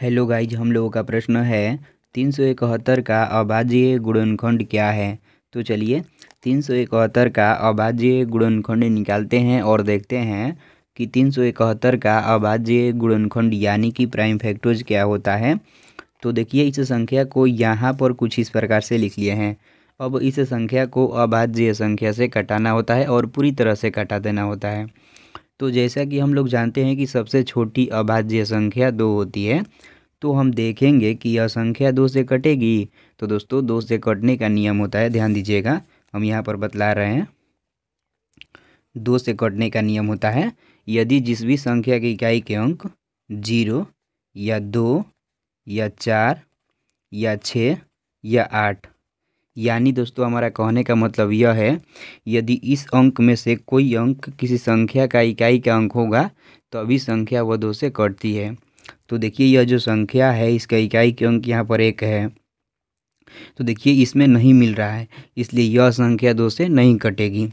hello guys हम लोगों का प्रश्न है तीन सौ इकहत्तर का अभाज्य गुणनखंड क्या है तो चलिए तीन सौ इकहत्तर का अभाज्य गुणनखंड निकालते हैं और देखते हैं कि तीन सौ इकहत्तर का अभाज्य गुणनखंड यानी कि प्राइम फैक्टोज क्या होता है तो देखिए इस संख्या को यहाँ पर कुछ इस प्रकार से लिख लिए हैं अब इस संख्या को अभाज्य संख्या से कटाना होता है और पूरी तरह से कटा देना होता है तो जैसा कि हम लोग जानते हैं कि सबसे छोटी अभाज्य संख्या दो होती है तो हम देखेंगे कि यह संख्या दो से कटेगी तो दोस्तों दो से कटने का नियम होता है ध्यान दीजिएगा हम यहाँ पर बतला रहे हैं दो से कटने का नियम होता है यदि जिस भी संख्या की इकाई के अंक जीरो या दो या चार या छः या आठ यानी दोस्तों हमारा कहने का मतलब यह है यदि इस अंक में से कोई अंक किसी संख्या का इकाई का अंक होगा तो अभी संख्या वह दो से कटती है तो देखिए यह जो संख्या है इसका इकाई के अंक यहाँ पर एक है तो देखिए इसमें नहीं मिल रहा है इसलिए यह संख्या दो से नहीं कटेगी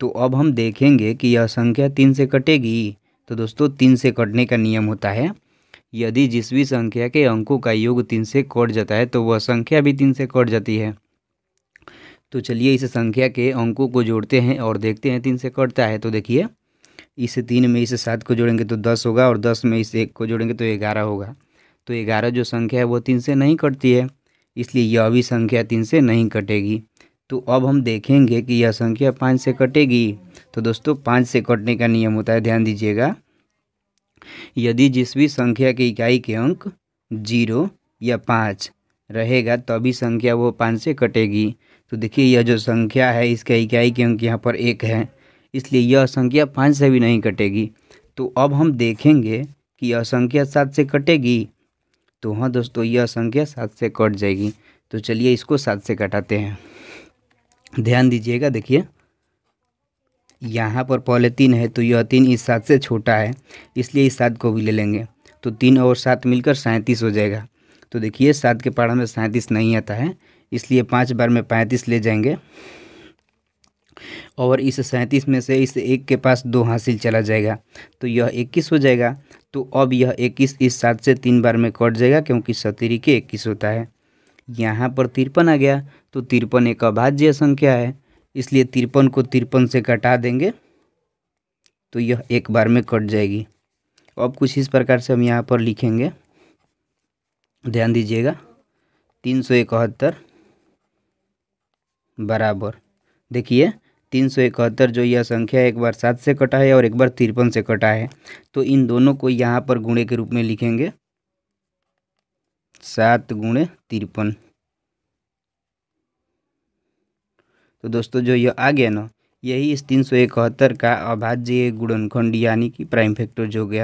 तो अब हम देखेंगे कि यह संख्या तीन से कटेगी तो दोस्तों तीन से कटने का नियम होता है यदि जिस भी संख्या के अंकों का योग तीन से कट जाता है तो वह संख्या भी तीन से कट जाती है तो चलिए इस संख्या के अंकों को जोड़ते हैं और देखते हैं तीन से कटता है तो देखिए इस तीन में इस सात को जोड़ेंगे तो दस होगा और दस में इस एक को जोड़ेंगे तो ग्यारह होगा तो ग्यारह जो संख्या है वो तीन से नहीं कटती है इसलिए यह भी संख्या तीन से नहीं कटेगी तो अब हम देखेंगे कि यह संख्या पाँच से कटेगी तो दोस्तों पाँच से कटने का नियम होता है ध्यान दीजिएगा यदि जिस भी संख्या की इकाई के अंक जीरो या पाँच रहेगा तभी संख्या वो पाँच से कटेगी तो देखिए यह जो संख्या है इसका इकाई के अंक यहाँ पर एक है इसलिए यह संख्या पाँच से भी नहीं कटेगी तो अब हम देखेंगे कि यह संख्या सात से कटेगी तो हाँ दोस्तों यह संख्या सात से कट जाएगी तो चलिए इसको सात से कटाते हैं ध्यान दीजिएगा देखिए यहाँ पर पहले तीन है तो यह तीन इस सात से छोटा है इसलिए इस सात को भी ले लेंगे तो तीन और सात मिलकर सैंतीस हो जाएगा तो देखिए सात के पारा में सैंतीस नहीं आता है इसलिए पाँच बार में पैंतीस ले जाएंगे और इस सैंतीस में से इस एक के पास दो हासिल चला जाएगा तो यह इक्कीस हो जाएगा तो अब यह इक्कीस इस सात से तीन बार में कट जाएगा क्योंकि सतरी के इक्कीस होता है यहाँ पर तिरपन आ गया तो तिरपन एक अभाज्य संख्या है इसलिए तिरपन को तिरपन से कटा देंगे तो यह एक बार में कट जाएगी अब कुछ इस प्रकार से हम यहाँ पर लिखेंगे ध्यान दीजिएगा तीन सौ इकहत्तर बराबर देखिए तीन सौ इकहत्तर जो यह संख्या एक बार सात से कटा है और एक बार तिरपन से कटा है तो इन दोनों को यहाँ पर गुणे के रूप में लिखेंगे सात गुणे तिरपन तो दोस्तों जो यह आ गया ना यही इस तीन सौ इकहत्तर का अभाज्य गुणनखंड यानी कि प्राइम फैक्टर जो गया